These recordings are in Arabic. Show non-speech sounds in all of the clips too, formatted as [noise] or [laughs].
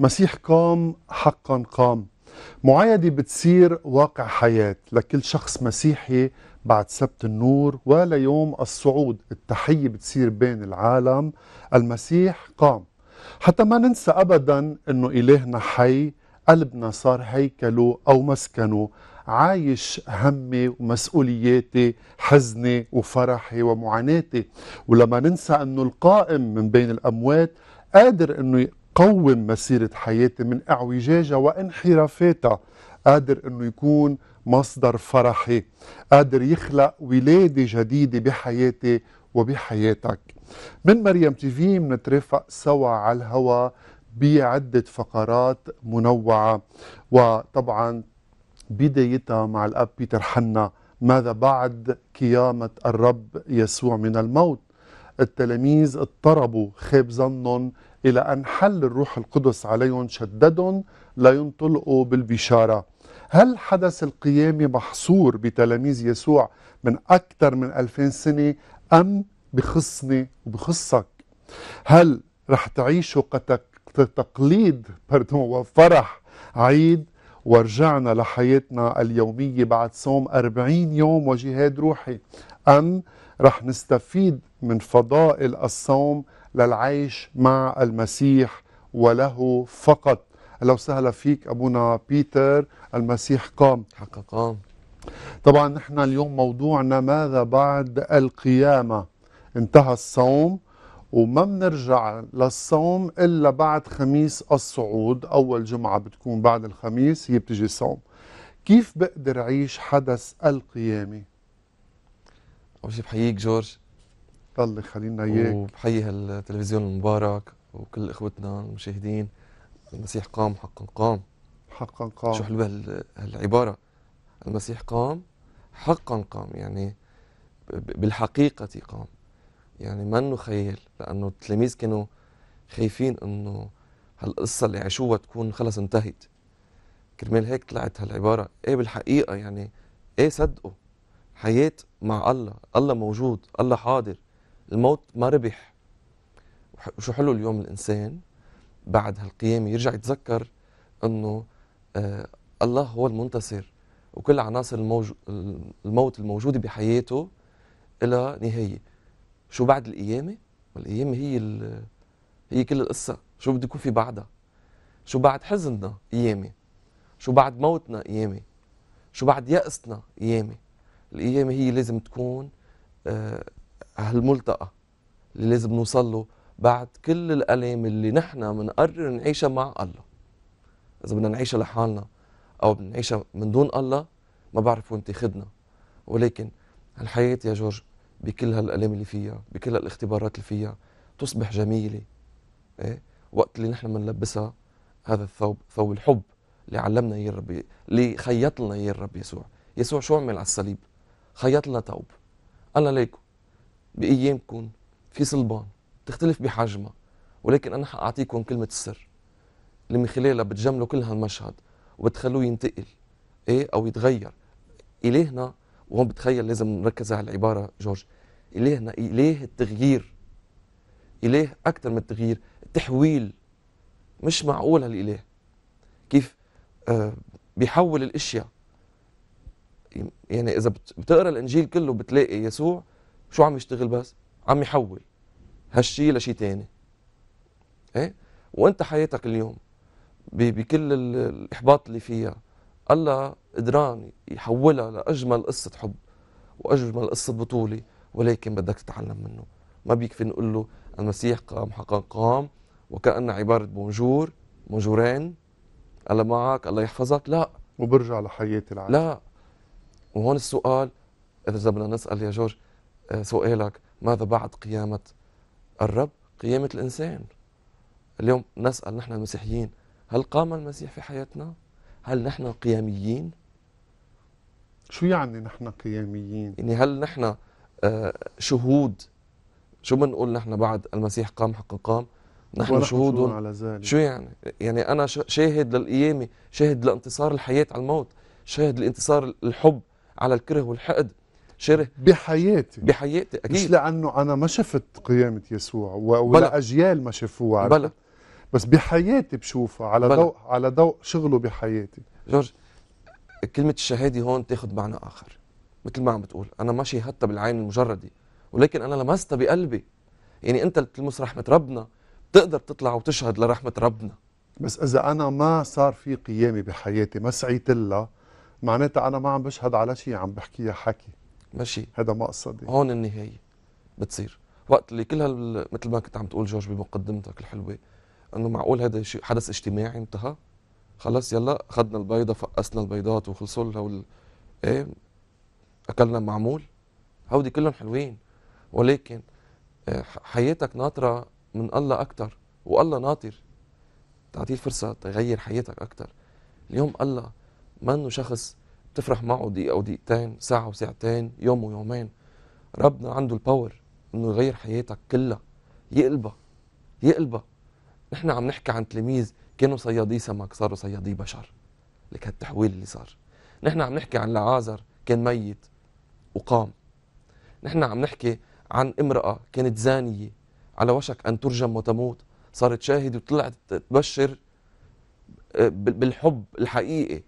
مسيح قام حقا قام معايدة بتصير واقع حياة لكل شخص مسيحي بعد سبت النور ولا يوم الصعود التحية بتصير بين العالم المسيح قام حتى ما ننسى أبدا أنه إلهنا حي قلبنا صار هيكله أو مسكنه عايش همي ومسؤولياتي حزني وفرحي ومعاناتي ولما ننسى أنه القائم من بين الأموات قادر أنه قوم مسيرة حياتي من اعوجاجها وانحرافاتها قادر انه يكون مصدر فرحي قادر يخلق ولادة جديدة بحياتي وبحياتك من مريم تي في منترافق سوا على الهوا بعدة فقرات منوعة وطبعا بدايتها مع الأب بيتر حنا ماذا بعد قيامة الرب يسوع من الموت التلاميذ اضطربوا خاب ظنهم إلى أن حل الروح القدس عليهم شددهم لينطلقوا بالبشارة هل حدث القيامة محصور بتلاميذ يسوع من أكثر من ألفين سنة أم بخصني وبخصك هل رح تعيشوا كتقليد وفرح عيد ورجعنا لحياتنا اليومية بعد صوم أربعين يوم وجهاد روحي أم رح نستفيد من فضائل الصوم للعيش مع المسيح وله فقط اهلا وسهلا فيك ابونا بيتر المسيح قام حقا قام طبعا نحن اليوم موضوعنا ماذا بعد القيامه انتهى الصوم وما بنرجع للصوم الا بعد خميس الصعود اول جمعه بتكون بعد الخميس هي بتجي الصوم كيف بقدر اعيش حدث القيامه اول شيء بحييك جورج الله يخلينا اياك وبحيي هالتلفزيون المبارك وكل اخوتنا المشاهدين المسيح قام حقا قام حقا قام شو حلوه هالعباره المسيح قام حقا قام يعني بالحقيقه قام يعني منه خيال لانه التلاميذ كانوا خايفين انه هالقصه اللي عاشوها تكون خلص انتهت كرمال هيك طلعت هالعباره ايه بالحقيقه يعني ايه صدقوا حياه مع الله الله موجود الله حاضر الموت ما ربح وشو حلو اليوم الإنسان بعد هالقيامة يرجع يتذكر أنه آه الله هو المنتصر وكل عناصر الموجو الموت الموجودة بحياته إلى نهاية شو بعد القيامة؟ القيامة هي هي كل القصة شو بده يكون في بعدها شو بعد حزننا قيامة شو بعد موتنا قيامة شو بعد يأسنا قيامة القيامة هي لازم تكون آه هالملتقى اللي لازم نوصل له بعد كل الالام اللي نحن بنقرر نعيشها مع الله اذا بدنا نعيشها لحالنا او بنعيشها من دون الله ما بعرف وين تاخذنا ولكن الحياه يا جورج بكل هالالام اللي فيها بكل هالاختبارات اللي فيها تصبح جميله ايه وقت اللي نحن بنلبسها هذا الثوب ثوب الحب اللي علمنا اياه الرب اللي خيط لنا اياه الرب يسوع يسوع شو عمل على الصليب خيط لنا ثوب الله ليكم بأيامكم في صلبان تختلف بحجمها ولكن أنا حأعطيكم كلمة السر اللي من خلالها بتجملوا كل هالمشهد وبتخلوه ينتقل إيه أو يتغير إلهنا وهون بتخيل لازم نركز على العبارة جورج إلهنا إله التغيير إله أكثر من التغيير التحويل مش معقول هالإله كيف آه بيحول الأشياء يعني إذا بتقرأ الإنجيل كله بتلاقي يسوع شو عم يشتغل بس عم يحول هالشي لشي تاني ايه وانت حياتك اليوم بكل الاحباط اللي فيها الله قدران يحولها لاجمل قصه حب واجمل قصه بطوله ولكن بدك تتعلم منه ما بيكفي نقول له المسيح قام حقا قام وكأن عبارة بونجور بونجورين الله معك الله يحفظك لا وبرجع لحياتي العادية لا وهون السؤال إذا بدنا نسأل يا جورج آه، سؤالك ماذا بعد قيامة الرب قيامة الإنسان اليوم نسأل نحن المسيحيين هل قام المسيح في حياتنا هل نحن قياميين شو يعني نحن قياميين يعني هل نحن آه، شهود شو بنقول نحن بعد المسيح قام حق قام نحن شهود على ذلك. شو يعني يعني انا شاهد للقيامه شاهد لانتصار الحياه على الموت شاهد لانتصار الحب على الكره والحقد شره بحياتي بحياتي اكيد مش لانه انا ما شفت قيامه يسوع ولا اجيال ما شافوها بلا بس بحياتي بشوفها على بلا. ضوء على ضوء شغله بحياتي جورج كلمه الشهاده هون تاخذ معنى اخر مثل ما عم بتقول انا ما شاهدتها بالعين المجرده ولكن انا لمستها بقلبي يعني انت بتلمس رحمه ربنا بتقدر تطلع وتشهد لرحمه ربنا بس اذا انا ما صار في قيامه بحياتي ما سعيت لها معناتها انا ما عم بشهد على شيء عم بحكيها حكي ماشي هذا مقصدي هون النهايه بتصير وقت اللي كل هال مثل ما كنت عم تقول جورج بمقدمتك الحلوه انه معقول هذا شيء حدث اجتماعي انتهى خلص يلا اخذنا البيضه فقسنا البيضات وخلصوا لها وال... ايه اكلنا معمول هودي كلهم حلوين ولكن إيه، حياتك ناطره من الله اكثر والله ناطر تعطيه الفرصه تغير حياتك اكثر اليوم الله ما انه شخص تفرح معه دقيقه او دقيقتين ساعه وساعتين يوم ويومين ربنا عنده الباور انه يغير حياتك كلها يقلبها يقلبها نحن عم نحكي عن تلاميذ كانوا صيادي سمك صاروا صيادي بشر لك هالتحويل اللي صار نحن عم نحكي عن لعازر كان ميت وقام نحن عم نحكي عن امرأة كانت زانية على وشك أن ترجم وتموت صارت شاهد وطلعت تبشر آه، بالحب الحقيقي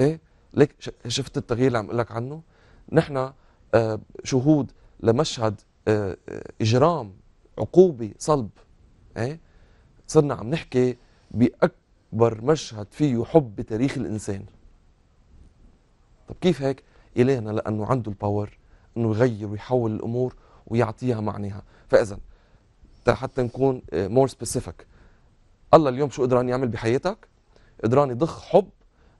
ايه ليك شفت التغيير اللي عم اقول لك عنه نحن آه، شهود لمشهد آه، آه، اجرام عقوبي صلب ايه صرنا عم نحكي باكبر مشهد فيه حب بتاريخ الانسان طب كيف هيك الهنا لانه عنده الباور انه يغير ويحول الامور ويعطيها معناها فاذا حتى نكون مور سبيسيفيك الله اليوم شو قدران يعمل بحياتك قدران يضخ حب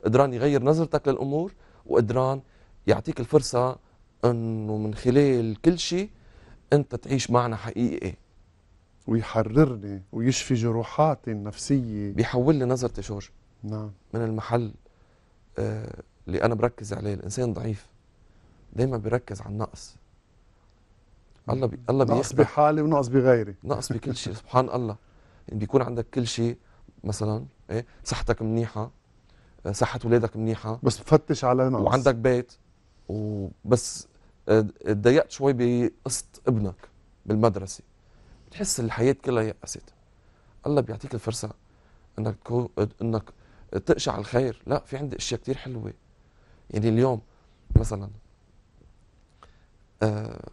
قدران يغير نظرتك للامور وقدران يعطيك الفرصه انه من خلال كل شيء انت تعيش معنى حقيقي ويحررني ويشفي جروحاتي النفسيه بيحول لي نظرتي جورج نعم من المحل آه اللي انا بركز عليه الانسان ضعيف دائما بيركز على النقص الله بي... الله بيخبر نقص بحالي ونقص بغيري نقص بكل شيء [laughs] سبحان الله يعني بيكون عندك كل شيء مثلا ايه صحتك منيحه صحه ولادك منيحه بس فتش على ناس وعندك بيت وبس آه، تضايقت شوي بقصه ابنك بالمدرسه بتحس الحياه كلها يأست الله بيعطيك الفرصه انك تكون انك تقشع الخير لا في عندي اشياء كثير حلوه يعني اليوم مثلا آه،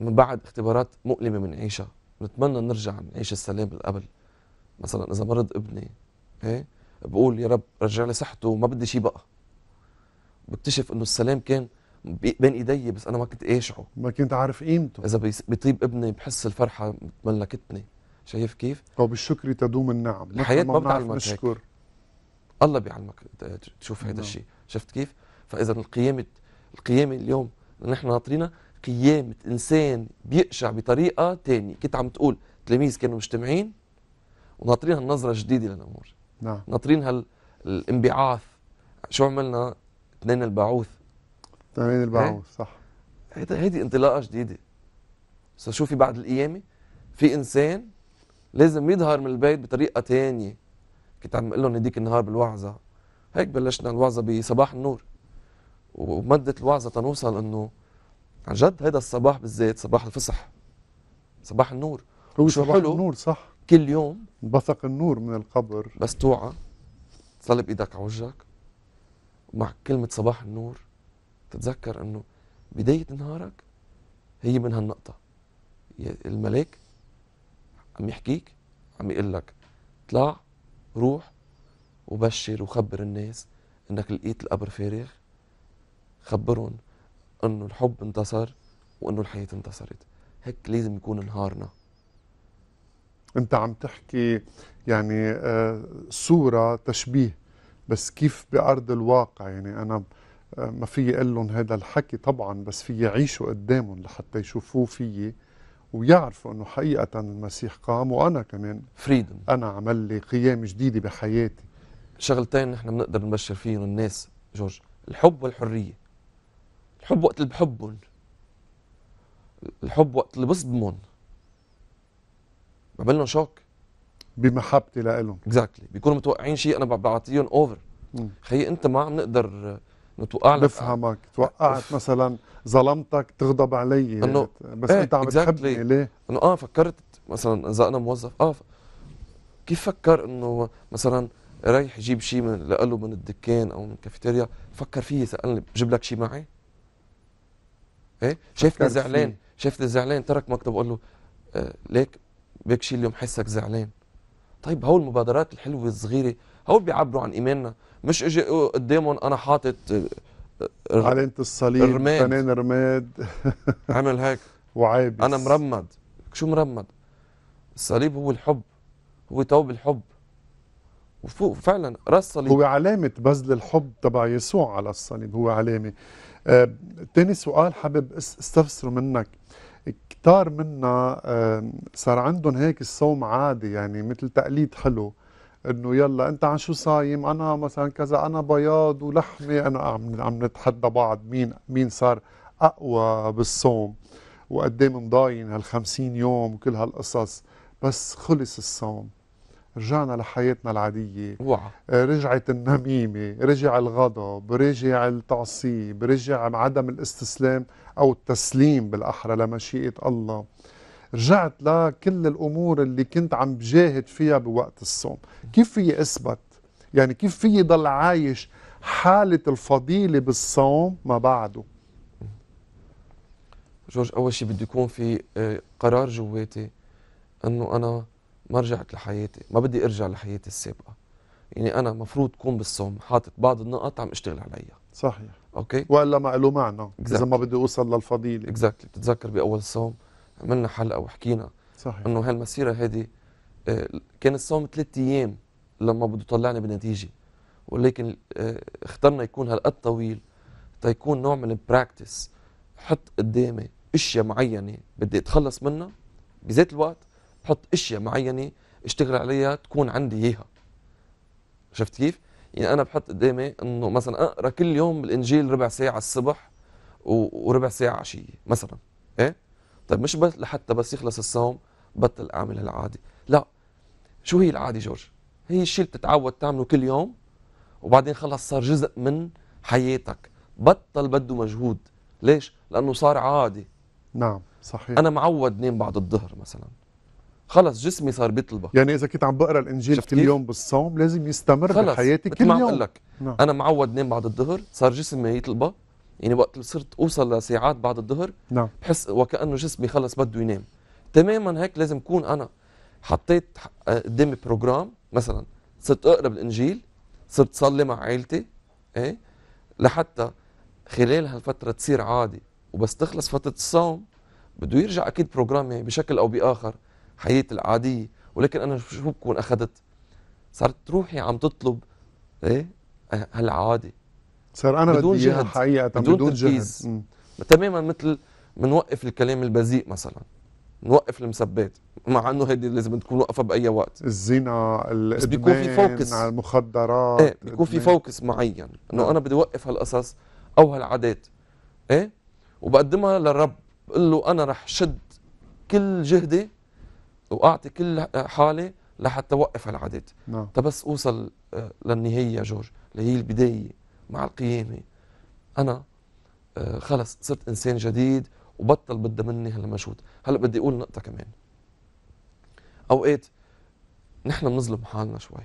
من بعد اختبارات مؤلمه بنعيشها بنتمنى نرجع نعيش السلام قبل مثلا اذا مرض ابني ايه بقول يا رب رجع لي صحته وما بدي شيء بقى بكتشف انه السلام كان بين ايدي بس انا ما كنت قاشعه ما كنت عارف قيمته اذا بيطيب ابني بحس الفرحه ملكتني شايف كيف؟ او بالشكر تدوم النعم الحياه ما بتعلمك نشكر الله بيعلمك تشوف هذا نعم. الشيء شفت كيف؟ فاذا القيامه القيامه اليوم نحن ناطرينها قيامه انسان بيقشع بطريقه ثانيه كنت عم تقول تلاميذ كانوا مجتمعين وناطرين هالنظره الجديده للامور نعم ناطرين هالانبعاث شو عملنا؟ اثنين البعوث اثنين البعوث إيه؟ صح هيدي انطلاقه جديده صار شو في بعد القيامه؟ في انسان لازم يظهر من البيت بطريقه ثانيه كنت عم اقول لهم هديك النهار بالوعظه هيك بلشنا الوعظه بصباح النور ومدت الوعظه تنوصل انه عن جد هذا الصباح بالذات صباح الفصح صباح النور هو صباح حلو النور صح كل يوم بثق النور من القبر بس توعى تصلي بايدك على وجهك مع كلمة صباح النور تتذكر انه بداية نهارك هي من هالنقطة الملاك عم يحكيك عم يقول لك طلع روح وبشر وخبر الناس انك لقيت القبر فارغ خبرهم انه الحب انتصر وانه الحياة انتصرت هيك لازم يكون نهارنا انت عم تحكي يعني آه، صوره تشبيه بس كيف بارض الواقع يعني انا آه، ما في اقول لهم هذا الحكي طبعا بس في يعيشوا قدامهم لحتى يشوفوه فيي ويعرفوا انه حقيقه المسيح قام وانا كمان فريدم انا عمل لي قيام جديده بحياتي شغلتين نحن بنقدر نبشر فيهم الناس جورج الحب والحريه الحب وقت اللي بحبهم الحب وقت اللي بصدمهم ما شوك بمحبتي لهم اكزاكتلي exactly. بيكونوا متوقعين شيء انا بعطيهم اوفر خيي انت ما عم نقدر نتوقع لك بفهمك توقعت مثلا ظلمتك تغضب علي بس ايه انت عم exactly. تحبني ليه؟ انه اه فكرت مثلا اذا انا موظف اه ف... كيف فكر انه مثلا رايح يجيب شيء من له من الدكان او من الكافيتيريا فكر فيي سالني بجيب لك شيء معي؟ ايه شافني زعلان شافني زعلان ترك مكتب بقول له آه ليك شيء اليوم حسك زعلان طيب هول المبادرات الحلوه الصغيره هول بيعبروا عن ايماننا مش اجي قدامهم انا حاطط آه، آه، علامه الصليب رماد. فنان رماد [laughs] عمل هيك وعابس انا مرمد شو مرمد الصليب هو الحب هو توب الحب وفوق فعلا راس الصليب هو علامه بذل الحب تبع يسوع على الصليب هو علامه آه تاني سؤال حابب استفسره منك كتار منا صار عندهم هيك الصوم عادي يعني مثل تقليد حلو انه يلا انت عن شو صايم انا مثلا كذا انا بياض ولحمه انا عم عم نتحدى بعض مين مين صار اقوى بالصوم وقد ايه مضاين هال 50 يوم وكل هالقصص بس خلص الصوم رجعنا لحياتنا العادية وعا. آه، رجعت النميمة رجع الغضب رجع التعصيب رجع عدم الاستسلام أو التسليم بالأحرى لمشيئة الله رجعت لكل الأمور اللي كنت عم بجاهد فيها بوقت الصوم كيف في أثبت يعني كيف في ضل عايش حالة الفضيلة بالصوم ما بعده جورج أول شيء بده يكون في آه، قرار جواتي أنه أنا ما رجعت لحياتي ما بدي ارجع لحياتي السابقه يعني انا مفروض كون بالصوم حاطط بعض النقط عم اشتغل عليها صحيح اوكي والا ما له معنى exactly. اذا ما بدي اوصل للفضيله اكزاكتلي exactly. بتتذكر باول الصوم عملنا حلقه وحكينا صحيح انه هالمسيره هذه آه، كان الصوم ثلاث ايام لما بده يطلعني بنتيجه ولكن آه، اخترنا يكون هالقد طويل تيكون نوع من البراكتس حط قدامي اشياء معينه بدي اتخلص منها بذات الوقت بحط اشياء معينه اشتغل عليها تكون عندي اياها شفت كيف؟ يعني انا بحط قدامي انه مثلا اقرا كل يوم الانجيل ربع ساعه الصبح وربع ساعه عشيه مثلا ايه طيب مش بس لحتى بس يخلص الصوم بطل اعمل هالعاده لا شو هي العاده جورج هي الشيء اللي بتتعود تعمله كل يوم وبعدين خلص صار جزء من حياتك بطل بده مجهود ليش لانه صار عادي نعم صحيح انا معود نام بعد الظهر مثلا خلص جسمي صار بيطلبك يعني اذا كنت عم بقرا الانجيل كل يوم بالصوم لازم يستمر بحياتي كل يوم عم لك نعم. انا معود نام بعد الظهر صار جسمي يطلبها يعني وقت صرت اوصل لساعات بعد الظهر نعم بحس وكانه جسمي خلص بده ينام تماما هيك لازم اكون انا حطيت آه، قدامي بروجرام مثلا صرت اقرا بالانجيل صرت صلي مع عائلتي ايه لحتى خلال هالفتره تصير عادي وبس تخلص فتره الصوم بده يرجع اكيد بروجرامي يعني بشكل او باخر حياتي العاديه ولكن انا شو بكون اخذت صارت روحي عم تطلب ايه هالعاده صار انا بدون بدي جهد حقيقه بدون, بدون تركيز جهد. تماما مثل بنوقف الكلام البذيء مثلا نوقف المسبات مع انه هيدي لازم تكون وقفه باي وقت الزنا بس بيكون في فوكس على المخدرات ايه بيكون في فوكس معين انه نعم. انا بدي اوقف هالقصص او هالعادات ايه وبقدمها للرب بقول له انا رح شد كل جهدي واعطي كل حاله لحتى اوقف هالعدد نعم طيب بس اوصل آه، للنهايه يا جورج اللي هي البدايه مع القيامه انا آه، خلص صرت انسان جديد وبطل بدها مني هالمجهود هلا بدي اقول نقطه كمان اوقات نحن بنظلم حالنا شوي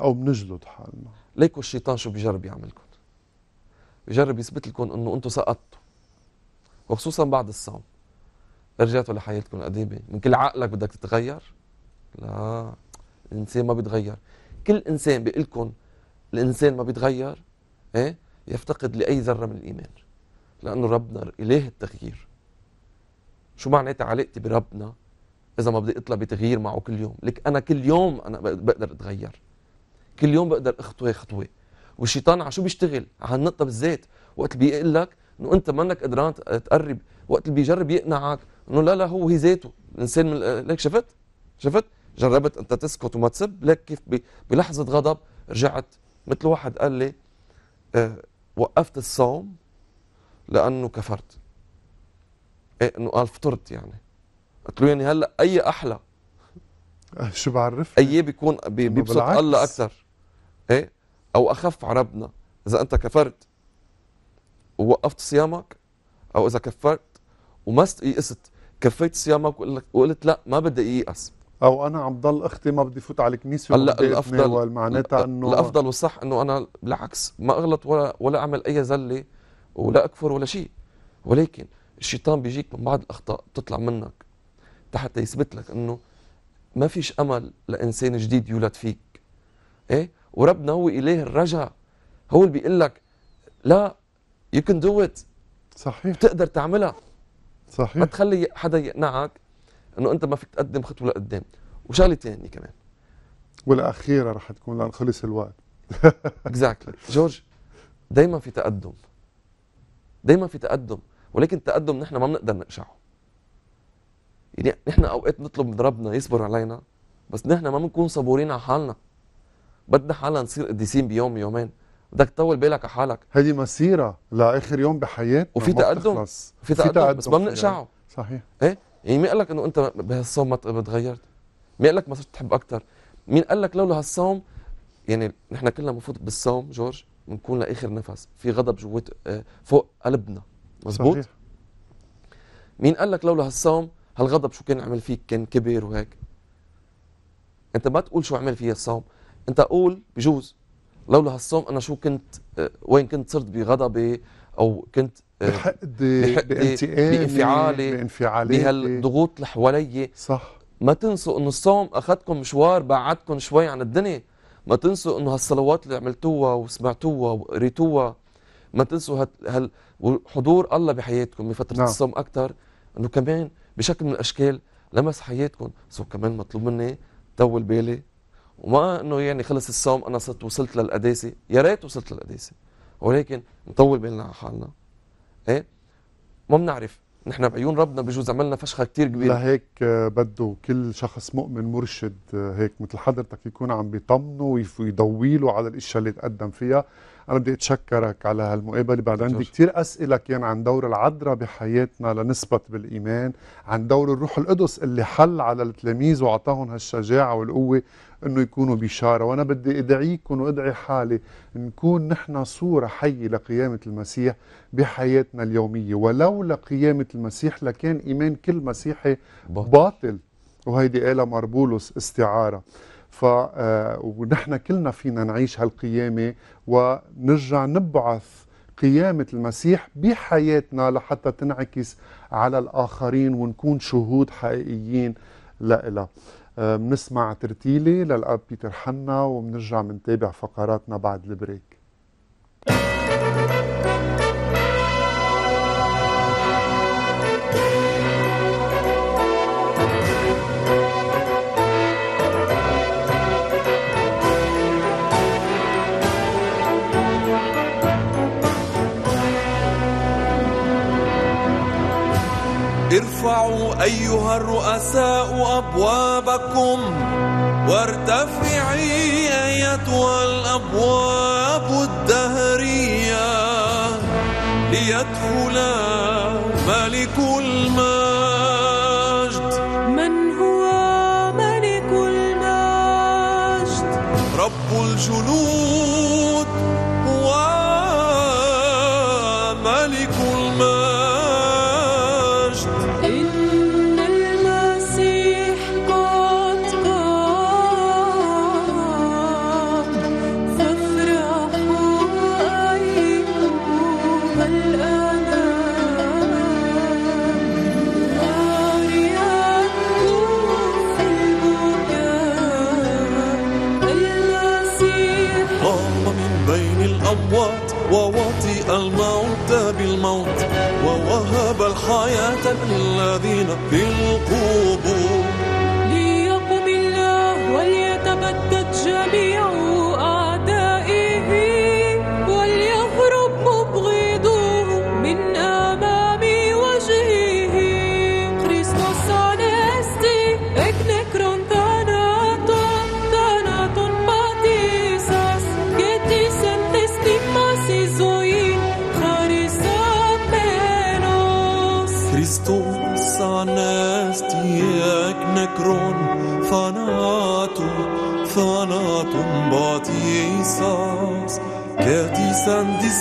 او بنجلد حالنا ليكو الشيطان شو بيجرب يعملكم بيجرب يثبت لكم انه انتم سقطتوا وخصوصا بعد الصوم رجعتوا لحياتكم القديمه من كل عقلك بدك تتغير لا الانسان ما بيتغير كل انسان بيقول لكم الانسان ما بيتغير ايه يفتقد لاي ذره من الايمان لانه ربنا اله التغيير شو معناتها علاقتي بربنا اذا ما بدي اطلع بتغيير معه كل يوم لك انا كل يوم انا بقدر اتغير كل يوم بقدر اخطوه خطوه والشيطان على شو بيشتغل على النقطه بالذات وقت بيقول لك انه انت منك قدران تقرب وقت اللي بيجرب يقنعك انه لا لا هو هي ذاته الانسان لك شفت شفت جربت انت تسكت وما تسب لك كيف بلحظه غضب رجعت مثل واحد قال لي آه وقفت الصوم لانه كفرت ايه انه قال فطرت يعني قلت له يعني هلا اي احلى آه، شو بعرف اي بيكون بيبسط الله اكثر ايه او اخف على ربنا اذا انت كفرت ووقفت صيامك او اذا كفرت وما يئست كفيت صيامك وقلت لا ما بدي ييأس او انا عم ضل اختي ما بدي فوت على الكنيسه هلا الافضل معناتها انه الافضل والصح انه انا بالعكس ما اغلط ولا ولا اعمل اي زله ولا اكفر ولا شيء ولكن الشيطان بيجيك من بعض الاخطاء بتطلع منك حتى يثبت لك انه ما فيش امل لانسان جديد يولد فيك ايه وربنا هو اليه الرجاء هو اللي بيقول لك لا يو كان دو ات صحيح بتقدر تعملها صحيح ما تخلي حدا يقنعك انه انت ما فيك تقدم خطوه لقدام وشغله ثانيه كمان والاخيره رح تكون لان خلص الوقت اكزاكتلي [laughs] جورج دائما في تقدم دائما في تقدم ولكن التقدم نحن ما بنقدر نقشعه يعني نحن اوقات نطلب من ربنا يصبر علينا بس نحن ما بنكون صبورين على حالنا بدنا حالنا نصير قديسين بيوم يومين بدك تطول بالك على حالك هيدي مسيره لاخر يوم بحياتنا وفي تقدم في تقدم بس ما بنقشعه يعني. صحيح ايه يعني مين قال لك انه انت بهالصوم ما تغيرت؟ مين قال لك ما صرت تحب اكثر؟ مين قال لك لولا هالصوم يعني نحن كلنا المفروض بالصوم جورج بنكون لاخر نفس، في غضب جوات آه، فوق قلبنا مزبوط صحيح. مين قال لك لولا هالصوم هالغضب شو كان عمل فيك كان كبر وهيك انت ما تقول شو عمل فيه الصوم انت قول بجوز لولا هالصوم انا شو كنت آه، وين كنت صرت بغضبي او كنت آه، بحقدي [laughs] بانتقامي بانفعالي بانفعالي بهالضغوط اللي حوالي صح ما تنسوا انه الصوم اخذكم مشوار بعدكم شوي عن الدنيا ما تنسوا انه هالصلوات اللي عملتوها وسمعتوها وقريتوها ما تنسوا هال حضور الله بحياتكم بفتره نعم. الصوم اكثر انه كمان بشكل من الاشكال لمس حياتكم سو كمان مطلوب مني طول بالي وما انه يعني خلص الصوم انا صرت وصلت للقداسه يا ريت وصلت للقداسه ولكن نطول بالنا على حالنا ايه ما بنعرف نحن بعيون ربنا بجوز عملنا فشخه كثير كبيره لهيك آه، بده كل شخص مؤمن مرشد آه، هيك مثل حضرتك يكون عم بيطمنه ويضوي له على الاشياء اللي تقدم فيها أنا بدي أتشكرك على هالمقابلة بعد عندي كثير أسئلة كان عن دور العذراء بحياتنا لنثبت بالإيمان عن دور الروح القدس اللي حل على التلاميذ وأعطاهم هالشجاعة والقوة أنه يكونوا بشارة وأنا بدي أدعيكم وأدعي حالي نكون نحن صورة حية لقيامة المسيح بحياتنا اليومية ولولا قيامة المسيح لكان إيمان كل مسيحي باطل, باطل. وهيدي قالها مربولوس استعارة ف آه، ونحن كلنا فينا نعيش هالقيامه ونرجع نبعث قيامة المسيح بحياتنا لحتى تنعكس على الآخرين ونكون شهود حقيقيين لها آه، بنسمع ترتيلة للأب بيتر حنا وبنرجع بنتابع فقراتنا بعد البريك أيها الرؤساء أبوابكم وارتفعي أيتها الأبواب الدهرية ليدخل ملك المجد من هو ملك المجد رب الجنود هو ملك المجد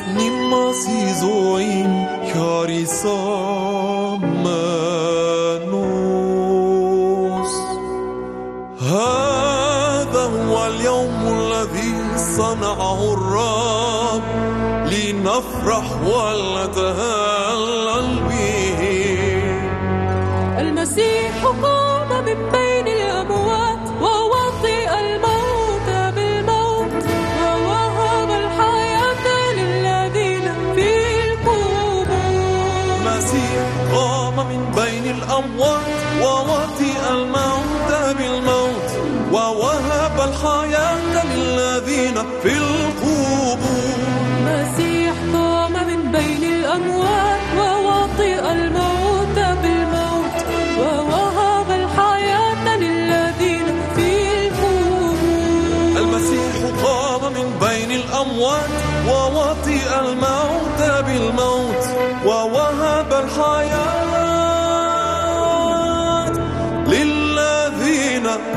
mazizo in هذا هو اليوم الذي صنعه لنفرح ولنتهلل به المسيح قام من بين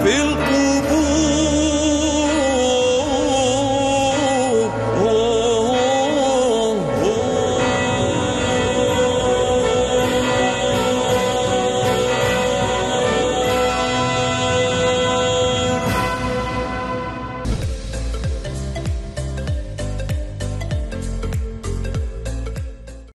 pelo